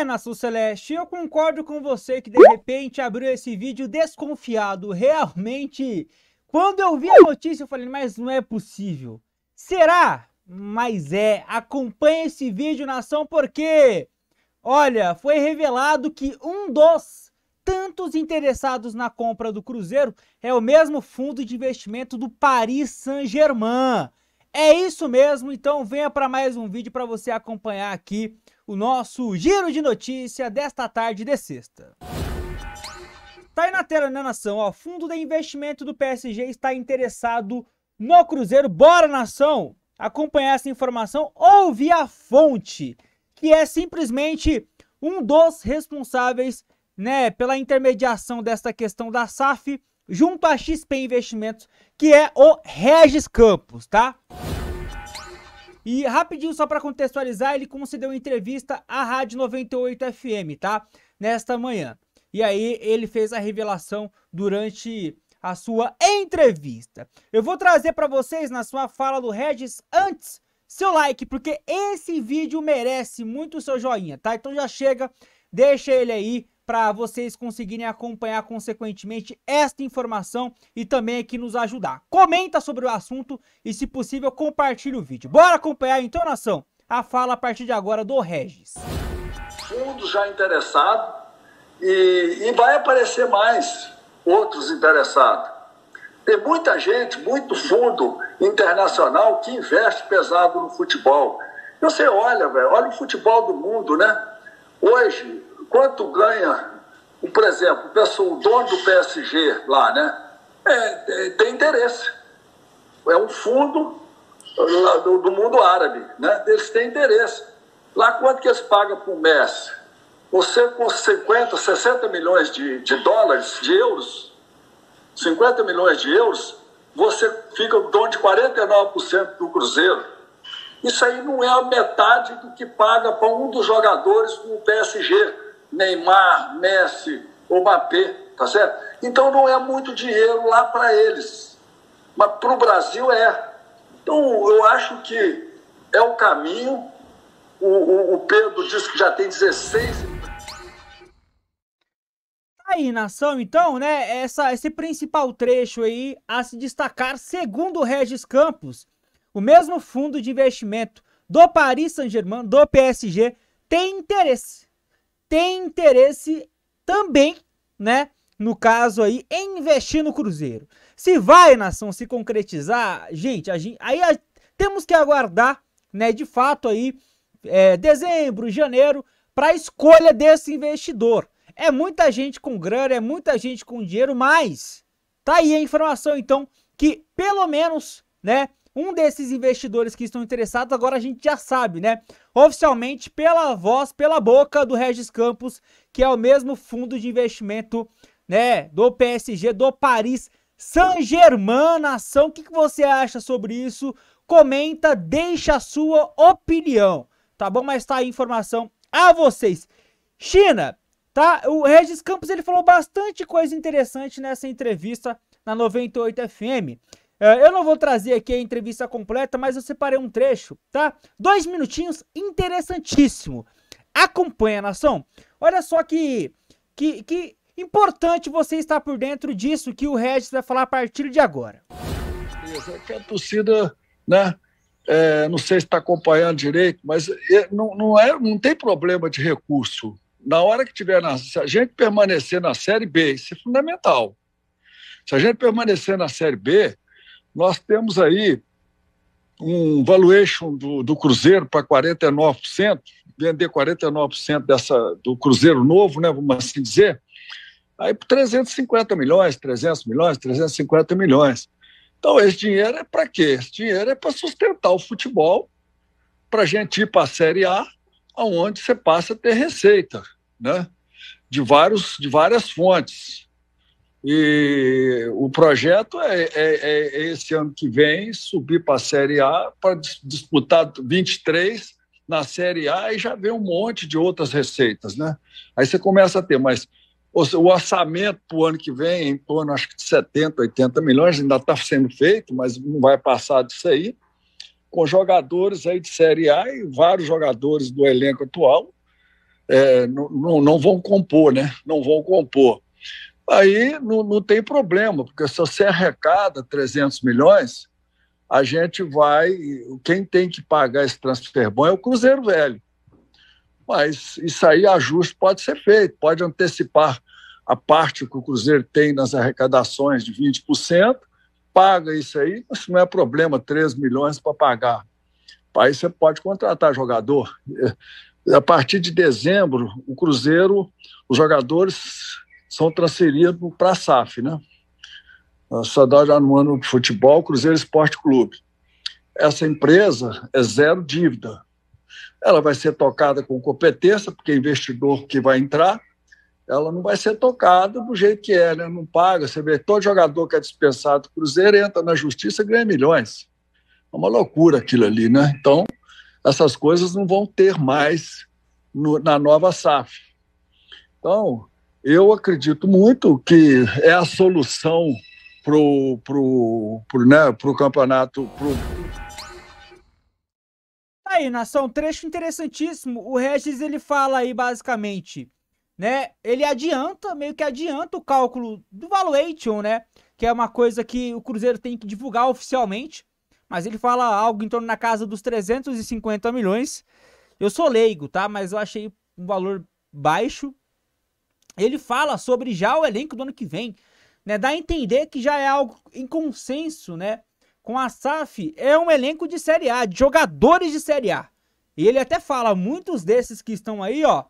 É, Nação Celeste, eu concordo com você que de repente abriu esse vídeo desconfiado. Realmente, quando eu vi a notícia, eu falei, mas não é possível. Será? Mas é. Acompanhe esse vídeo, Nação, porque... Olha, foi revelado que um dos tantos interessados na compra do Cruzeiro é o mesmo fundo de investimento do Paris Saint-Germain. É isso mesmo, então venha para mais um vídeo para você acompanhar aqui o nosso giro de notícia desta tarde de sexta. Tá aí na tela, né, nação? Ó, fundo de investimento do PSG está interessado no Cruzeiro. Bora, nação! Acompanhar essa informação ou via fonte, que é simplesmente um dos responsáveis né, pela intermediação desta questão da SAF junto à XP Investimentos, que é o Regis Campos, tá? E rapidinho, só para contextualizar, ele concedeu entrevista à Rádio 98 FM, tá? Nesta manhã. E aí ele fez a revelação durante a sua entrevista. Eu vou trazer para vocês na sua fala do Regis antes seu like, porque esse vídeo merece muito o seu joinha, tá? Então já chega, deixa ele aí para vocês conseguirem acompanhar consequentemente esta informação e também aqui nos ajudar. Comenta sobre o assunto e, se possível, compartilhe o vídeo. Bora acompanhar então, nação, a fala a partir de agora do Regis. Fundo já interessado e, e vai aparecer mais outros interessados. Tem muita gente, muito fundo internacional que investe pesado no futebol. Você olha, velho, olha o futebol do mundo, né? Hoje, quanto ganha, por exemplo, o dono do PSG lá, né? É, é, tem interesse. É um fundo do, do, mundo árabe, né? Eles têm interesse. Lá quanto que eles pagam para o Messi? Você com 50, 60 milhões de, de dólares, de euros, 50 milhões de euros, você fica dono de 49% do Cruzeiro. Isso aí não é a metade do que paga para um dos jogadores do PSG. Neymar, Messi, Mbappé, tá certo? Então não é muito dinheiro lá para eles, mas para o Brasil é. Então eu acho que é o caminho. O, o, o Pedro diz que já tem 16 tá aí, nação, então, né? Essa, esse principal trecho aí a se destacar, segundo o Regis Campos, o mesmo fundo de investimento do Paris Saint-Germain, do PSG, tem interesse tem interesse também, né? No caso aí, em investir no Cruzeiro. Se vai, nação, se concretizar, gente, gente aí a, temos que aguardar, né? De fato aí, é, dezembro, janeiro, para a escolha desse investidor. É muita gente com grana, é muita gente com dinheiro, mas tá aí a informação então que pelo menos, né? Um desses investidores que estão interessados, agora a gente já sabe, né? Oficialmente, pela voz, pela boca do Regis Campos, que é o mesmo fundo de investimento, né? Do PSG, do Paris Saint-Germain, nação. O que, que você acha sobre isso? Comenta, deixa a sua opinião, tá bom? Mas tá aí a informação a vocês. China, tá? O Regis Campos ele falou bastante coisa interessante nessa entrevista na 98 FM. É, eu não vou trazer aqui a entrevista completa, mas eu separei um trecho, tá? Dois minutinhos, interessantíssimo. Acompanha, nação. Olha só que, que, que importante você estar por dentro disso que o Regis vai falar a partir de agora. Que é a torcida, né? É, não sei se está acompanhando direito, mas é, não, não, é, não tem problema de recurso. Na hora que tiver, na, se a gente permanecer na Série B, isso é fundamental. Se a gente permanecer na Série B, nós temos aí um valuation do, do Cruzeiro para 49%, vender 49% dessa, do Cruzeiro novo, né, vamos assim dizer, aí por 350 milhões, 300 milhões, 350 milhões. Então, esse dinheiro é para quê? Esse dinheiro é para sustentar o futebol, para a gente ir para a Série A, onde você passa a ter receita, né? De, vários, de várias fontes. E o projeto é, é, é, é esse ano que vem subir para a Série A para disputar 23 na Série A e já vem um monte de outras receitas, né? Aí você começa a ter, mas o orçamento para o ano que vem, em torno acho que de 70, 80 milhões, ainda está sendo feito, mas não vai passar disso aí, com jogadores aí de Série A e vários jogadores do elenco atual é, não, não, não vão compor, né? Não vão compor. Aí não, não tem problema, porque se você arrecada 300 milhões, a gente vai. Quem tem que pagar esse transfer bom é o Cruzeiro Velho. Mas isso aí, ajuste pode ser feito, pode antecipar a parte que o Cruzeiro tem nas arrecadações de 20%, paga isso aí, isso não é problema, 3 milhões para pagar. Aí você pode contratar jogador. A partir de dezembro, o Cruzeiro, os jogadores são transferidos para a SAF, né? A Sociedade Anual de Futebol Cruzeiro Esporte Clube. Essa empresa é zero dívida. Ela vai ser tocada com competência, porque é investidor que vai entrar, ela não vai ser tocada do jeito que é, né? não paga. Você vê, todo jogador que é dispensado do Cruzeiro entra na justiça e ganha milhões. É uma loucura aquilo ali, né? Então, essas coisas não vão ter mais no, na nova SAF. Então, eu acredito muito que é a solução pro, pro, pro, né, pro campeonato. Pro... Tá aí, nação, trecho interessantíssimo. O Regis ele fala aí basicamente, né? Ele adianta, meio que adianta o cálculo do valuation, né? Que é uma coisa que o Cruzeiro tem que divulgar oficialmente. Mas ele fala algo em torno na casa dos 350 milhões. Eu sou leigo, tá? Mas eu achei um valor baixo ele fala sobre já o elenco do ano que vem. Né? Dá a entender que já é algo em consenso né? com a SAF. É um elenco de Série A, de jogadores de Série A. E ele até fala, muitos desses que estão aí, ó,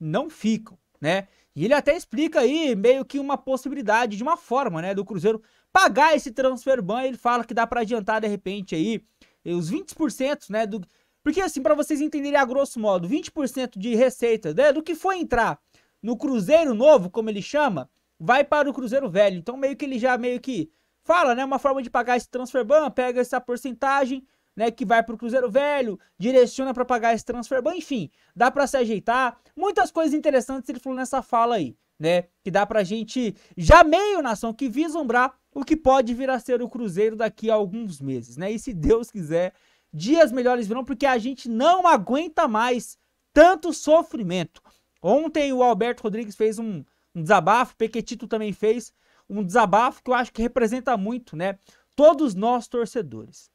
não ficam, né? E ele até explica aí meio que uma possibilidade de uma forma, né, do Cruzeiro pagar esse transfer ban, ele fala que dá para adiantar de repente aí os 20%, né, do Porque assim, para vocês entenderem a grosso modo, 20% de receita, né, do que foi entrar no Cruzeiro Novo, como ele chama, vai para o Cruzeiro Velho. Então meio que ele já meio que fala, né, uma forma de pagar esse transfer ban, pega essa porcentagem, né, que vai para o Cruzeiro Velho, direciona para pagar esse transfer ban, enfim, dá para se ajeitar. Muitas coisas interessantes ele falou nessa fala aí, né, que dá a gente já meio nação que vislumbrar o que pode vir a ser o Cruzeiro daqui a alguns meses, né? E se Deus quiser, dias melhores virão, porque a gente não aguenta mais tanto sofrimento. Ontem o Alberto Rodrigues fez um, um desabafo, Pequetito também fez um desabafo que eu acho que representa muito, né? Todos nós torcedores.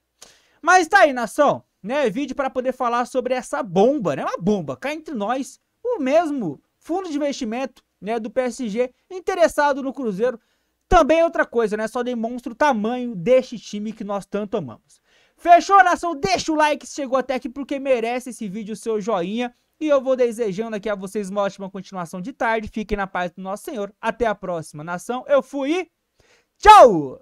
Mas tá aí, nação, né? Vídeo para poder falar sobre essa bomba, né? Uma bomba, cá entre nós, o mesmo fundo de investimento, né, do PSG interessado no Cruzeiro. Também é outra coisa, né? Só demonstra o tamanho deste time que nós tanto amamos. Fechou, nação? Deixa o like se chegou até aqui porque merece esse vídeo, seu joinha. E eu vou desejando aqui a vocês uma ótima continuação de tarde. Fiquem na paz do nosso Senhor. Até a próxima, nação. Eu fui. Tchau!